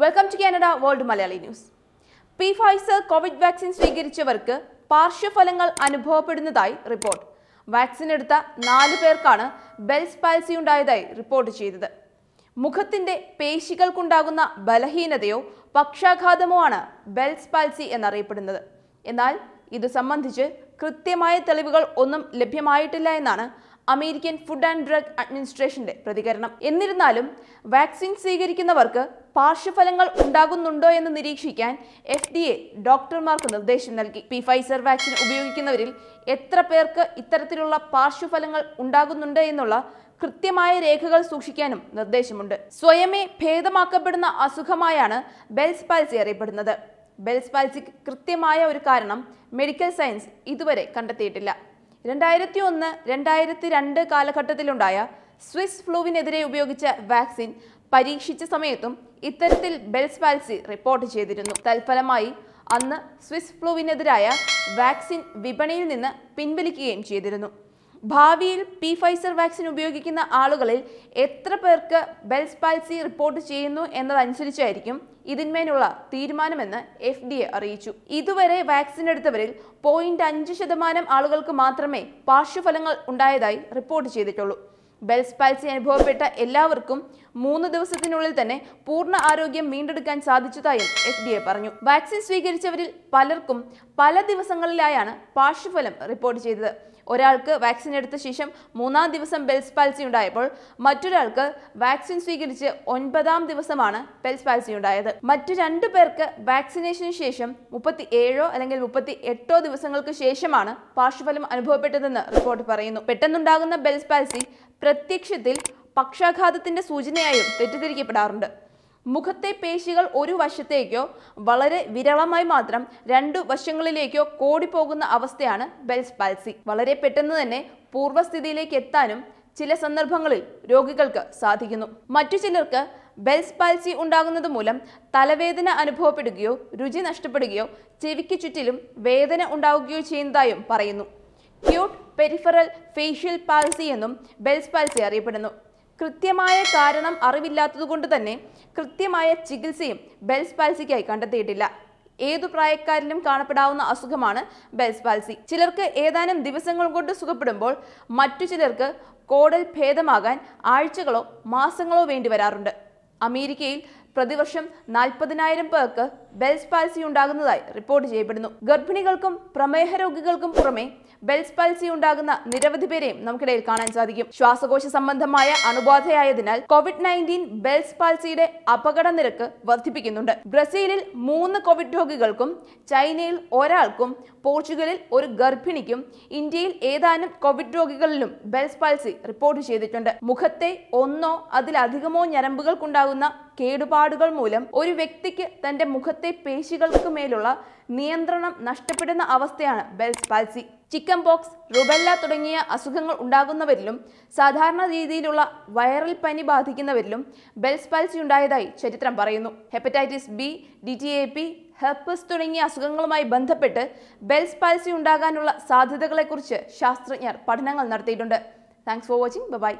welcome to Canada world Malayali news പി Pfizer Covid vaccine സ്വീകരിച്ചവർക്ക് പാർശ്വഫലങ്ങൾ അനുഭവപ്പെടുന്നതായി റിപ്പോർട്ട് വാക്സിൻ എടുത്ത നാല് പേർക്കാണ് ബെൽസ് പാൽസി ഉണ്ടായതായി റിപ്പോർട്ട് ചെയ്തത് മുഖത്തിന്റെ പേശികൾക്കുണ്ടാകുന്ന ബലഹീനതയോ പക്ഷാഘാതമോ ആണ് ബെൽസ് പാൽസി എന്നറിയപ്പെടുന്നത് എന്നാൽ ഇത് സംബന്ധിച്ച് കൃത്യമായ തെളിവുകൾ ഒന്നും ലഭ്യമായിട്ടില്ല എന്നാണ് അമേരിക്കൻ ഫുഡ് ആൻഡ് ഡ്രഗ് അഡ്മിനിസ്ട്രേഷന്റെ പ്രതികരണം എന്നിരുന്നാലും വാക്സിൻ സ്വീകരിക്കുന്നവർക്ക് പാർശ്വഫലങ്ങൾ ഉണ്ടാകുന്നുണ്ടോ എന്ന് നിരീക്ഷിക്കാൻ എഫ് ഡി എ ഡോക്ടർമാർക്ക് നിർദ്ദേശം നൽകി പി ഫൈസർ വാക്സിൻ ഉപയോഗിക്കുന്നവരിൽ എത്ര പേർക്ക് ഇത്തരത്തിലുള്ള പാർശ്വഫലങ്ങൾ ഉണ്ടാകുന്നുണ്ട് എന്നുള്ള കൃത്യമായ രേഖകൾ സൂക്ഷിക്കാനും നിർദ്ദേശമുണ്ട് സ്വയമേ ഭേദമാക്കപ്പെടുന്ന അസുഖമായാണ് ബെൽസ് പാൽസി അറിയപ്പെടുന്നത് ബെൽസ് പാൽസിക്ക് കൃത്യമായ ഒരു കാരണം മെഡിക്കൽ സയൻസ് ഇതുവരെ കണ്ടെത്തിയിട്ടില്ല രണ്ടായിരത്തി ഒന്ന് രണ്ടായിരത്തി രണ്ട് കാലഘട്ടത്തിലുണ്ടായ സ്വിസ് ഫ്ലൂവിനെതിരെ ഉപയോഗിച്ച വാക്സിൻ പരീക്ഷിച്ച സമയത്തും ഇത്തരത്തിൽ ബെൽസ് പാൽസി റിപ്പോർട്ട് ചെയ്തിരുന്നു തൽഫലമായി അന്ന് സ്വിസ് ഫ്ലൂവിനെതിരായ വാക്സിൻ വിപണിയിൽ നിന്ന് പിൻവലിക്കുകയും ചെയ്തിരുന്നു ഭാവിയിൽ പി ഫൈസർ വാക്സിൻ ഉപയോഗിക്കുന്ന ആളുകളിൽ എത്ര പേർക്ക് ബെൽസ് പാൽസി റിപ്പോർട്ട് ചെയ്യുന്നു എന്നതനുസരിച്ചായിരിക്കും ഇതിന്മേലുള്ള തീരുമാനമെന്ന് എഫ് ഡി എ അറിയിച്ചു ഇതുവരെ വാക്സിൻ എടുത്തവരിൽ പോയിന്റ് അഞ്ച് ശതമാനം ആളുകൾക്ക് മാത്രമേ പാർശ്വഫലങ്ങൾ ഉണ്ടായതായി റിപ്പോർട്ട് ചെയ്തിട്ടുള്ളൂ ബെൽസ് പാൽസി അനുഭവപ്പെട്ട എല്ലാവർക്കും മൂന്ന് ദിവസത്തിനുള്ളിൽ തന്നെ പൂർണ്ണ ആരോഗ്യം വീണ്ടെടുക്കാൻ സാധിച്ചതായും എഫ് ഡി എ പറഞ്ഞു വാക്സിൻ സ്വീകരിച്ചവരിൽ പലർക്കും പല ദിവസങ്ങളിലായാണ് പാർശ്വഫലം റിപ്പോർട്ട് ചെയ്തത് ഒരാൾക്ക് വാക്സിൻ എടുത്ത ശേഷം മൂന്നാം ദിവസം ബെൽസ് പാൽസി ഉണ്ടായപ്പോൾ മറ്റൊരാൾക്ക് വാക്സിൻ സ്വീകരിച്ച് ഒൻപതാം ദിവസമാണ് ബെൽസ് പാൽസി ഉണ്ടായത് മറ്റു രണ്ടു പേർക്ക് വാക്സിനേഷന് ശേഷം മുപ്പത്തി ഏഴോ അല്ലെങ്കിൽ മുപ്പത്തി എട്ടോ ദിവസങ്ങൾക്ക് ശേഷമാണ് പാർശ്വഫലം അനുഭവപ്പെട്ടതെന്ന് റിപ്പോർട്ട് പറയുന്നു പെട്ടെന്നുണ്ടാകുന്ന ബെൽസ് പാൽസി പ്രത്യക്ഷത്തിൽ പക്ഷാഘാതത്തിന്റെ സൂചനയായും തെറ്റിദ്ധരിക്കപ്പെടാറുണ്ട് മുഖത്തെ പേശികൾ ഒരു വശത്തേക്കോ വളരെ വിരളമായി മാത്രം രണ്ടു വശങ്ങളിലേക്കോ കോടിപ്പോകുന്ന അവസ്ഥയാണ് ബെൽസ് പാൽസി വളരെ പെട്ടെന്ന് തന്നെ പൂർവ്വസ്ഥിതിയിലേക്ക് എത്താനും ചില സന്ദർഭങ്ങളിൽ രോഗികൾക്ക് സാധിക്കുന്നു മറ്റു ചിലർക്ക് ബെൽസ് പാൽസി ഉണ്ടാകുന്നത് മൂലം തലവേദന അനുഭവപ്പെടുകയോ രുചി നഷ്ടപ്പെടുകയോ ചെവിക്ക് ചുറ്റിലും വേദന ഉണ്ടാവുകയോ ചെയ്യുന്നതായും പറയുന്നു ക്യൂട്ട് പെരിഫറൽ ഫേഷ്യൽ പാൽസി എന്നും ബെൽസ് പാൽസി അറിയപ്പെടുന്നു കൃത്യമായ കാരണം അറിവില്ലാത്തതുകൊണ്ട് തന്നെ കൃത്യമായ ചികിത്സയും ബെൽസ് പാൽസിക്കായി കണ്ടെത്തിയിട്ടില്ല ഏതു പ്രായക്കാരിലും കാണപ്പെടാവുന്ന അസുഖമാണ് ബെൽസ് പാൽസി ചിലർക്ക് ഏതാനും ദിവസങ്ങൾ കൊണ്ട് സുഖപ്പെടുമ്പോൾ മറ്റു ചിലർക്ക് കോടൽ ഭേദമാകാൻ ആഴ്ചകളോ മാസങ്ങളോ വേണ്ടി വരാറുണ്ട് അമേരിക്കയിൽ പ്രതിവർഷം നാൽപ്പതിനായിരം പേർക്ക് ബെൽസ് പാൽസി ഉണ്ടാകുന്നതായി റിപ്പോർട്ട് ചെയ്യപ്പെടുന്നു ഗർഭിണികൾക്കും പ്രമേഹ രോഗികൾക്കും പുറമെ ബെൽസ് പാൽസി ഉണ്ടാകുന്ന നിരവധി പേരെയും നമുക്കിടയിൽ കാണാൻ സാധിക്കും ശ്വാസകോശ സംബന്ധമായ അണുബാധയായതിനാൽ കോവിഡ് നയൻറ്റീൻ ബെൽസ് പാൽസിയുടെ അപകട നിരക്ക് വർദ്ധിപ്പിക്കുന്നുണ്ട് ബ്രസീലിൽ മൂന്ന് കോവിഡ് രോഗികൾക്കും ചൈനയിൽ ഒരാൾക്കും പോർച്ചുഗലിൽ ഒരു ഗർഭിണിക്കും ഇന്ത്യയിൽ ഏതാനും കോവിഡ് രോഗികളിലും ബെൽസ് പാൽസി റിപ്പോർട്ട് ചെയ്തിട്ടുണ്ട് മുഖത്തെ ഒന്നോ അതിലധികമോ ഞരമ്പുകൾക്കുണ്ടാകുന്ന കേടുപാടുകൾ മൂലം ഒരു വ്യക്തിക്ക് തന്റെ മുഖത്തെ പേശികൾക്ക് മേലുള്ള നിയന്ത്രണം നഷ്ടപ്പെടുന്ന അവസ്ഥയാണ് Bell's palsy chicken pox rubella തുടങ്ങിയ അസുഖങ്ങൾ ഉണ്ടാകുന്നവരിലും സാധാരണ രീതിയിലുള്ള വൈറൽ പനി ബാധിക്കുന്നവരിലും ബെൽസ് പാൽസി ഉണ്ടായതായി ചരിത്രം പറയുന്നു hepatitis B D T A P herpes തുടങ്ങിയ അസുഖങ്ങളുമായി ബന്ധപ്പെട്ട് ബെൽസ് പാൽസി ഉണ്ടാകാനുള്ള സാധ്യതകളെക്കുറിച്ച് ശാസ്ത്രജ്ഞർ പഠനങ്ങൾ നടത്തിയിട്ടുണ്ട് താങ്ക്സ് ഫോർ വാച്ചിങ് ബൈ